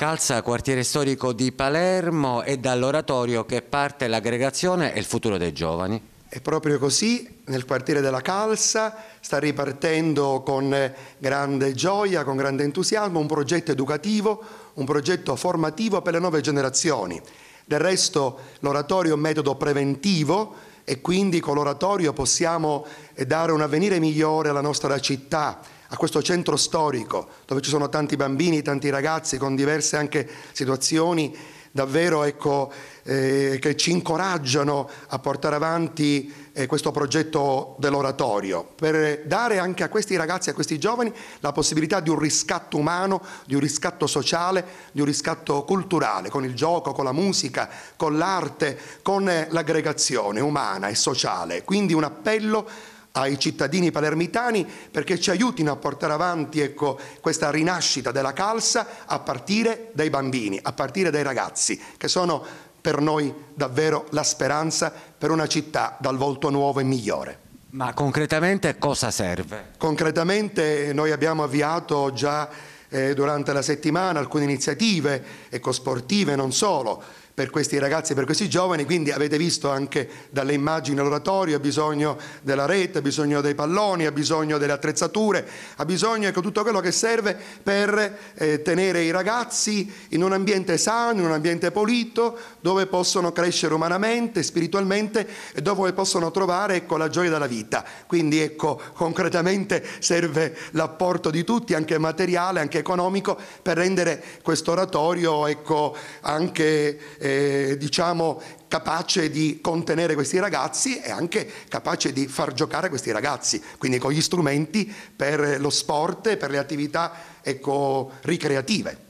Calza, quartiere storico di Palermo e dall'oratorio che parte l'aggregazione e il futuro dei giovani. È proprio così, nel quartiere della Calza sta ripartendo con grande gioia, con grande entusiasmo, un progetto educativo, un progetto formativo per le nuove generazioni. Del resto l'oratorio è un metodo preventivo e quindi con l'oratorio possiamo eh, dare un avvenire migliore alla nostra città, a questo centro storico dove ci sono tanti bambini, tanti ragazzi con diverse anche situazioni davvero ecco, eh, che ci incoraggiano a portare avanti eh, questo progetto dell'oratorio, per dare anche a questi ragazzi, e a questi giovani, la possibilità di un riscatto umano, di un riscatto sociale, di un riscatto culturale, con il gioco, con la musica, con l'arte, con eh, l'aggregazione umana e sociale. Quindi un appello ai cittadini palermitani perché ci aiutino a portare avanti ecco, questa rinascita della calza a partire dai bambini, a partire dai ragazzi, che sono per noi davvero la speranza per una città dal volto nuovo e migliore. Ma concretamente cosa serve? Concretamente noi abbiamo avviato già eh, durante la settimana alcune iniziative sportive, non solo, per questi ragazzi e per questi giovani, quindi avete visto anche dalle immagini l'oratorio, ha bisogno della rete, ha bisogno dei palloni, ha bisogno delle attrezzature, ha bisogno di ecco, tutto quello che serve per eh, tenere i ragazzi in un ambiente sano, in un ambiente pulito, dove possono crescere umanamente, spiritualmente e dove possono trovare ecco, la gioia della vita. Quindi ecco, concretamente serve l'apporto di tutti, anche materiale, anche economico, per rendere questo oratorio ecco, anche... Eh, eh, diciamo, capace di contenere questi ragazzi e anche capace di far giocare questi ragazzi, quindi con gli strumenti per lo sport e per le attività ecco, ricreative.